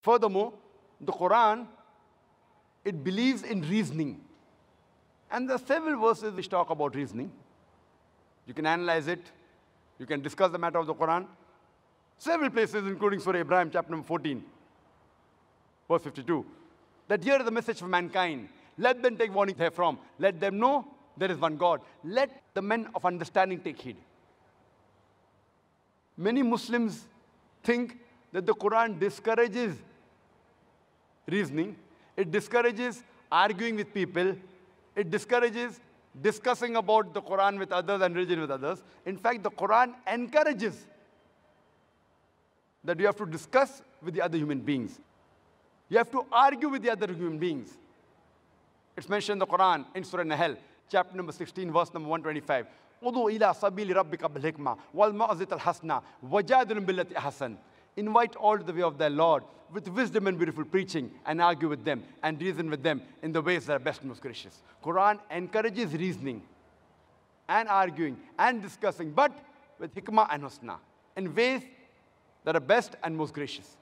Furthermore, the Quran, it believes in reasoning. And there are several verses which talk about reasoning. You can analyze it. You can discuss the matter of the Quran. Several places, including Surah Ibrahim, chapter number 14, verse 52. That here is the message for mankind. Let them take warning therefrom. Let them know there is one God. Let the men of understanding take heed. Many Muslims think that the Quran discourages reasoning. It discourages arguing with people. It discourages discussing about the Quran with others and religion with others. In fact, the Quran encourages that you have to discuss with the other human beings. You have to argue with the other human beings. It's mentioned in the Quran in Surah Nahal, chapter number 16, verse number 125. Invite all to the way of their Lord with wisdom and beautiful preaching and argue with them and reason with them in the ways that are best and most gracious. Quran encourages reasoning and arguing and discussing, but with hikmah and husna in ways that are best and most gracious.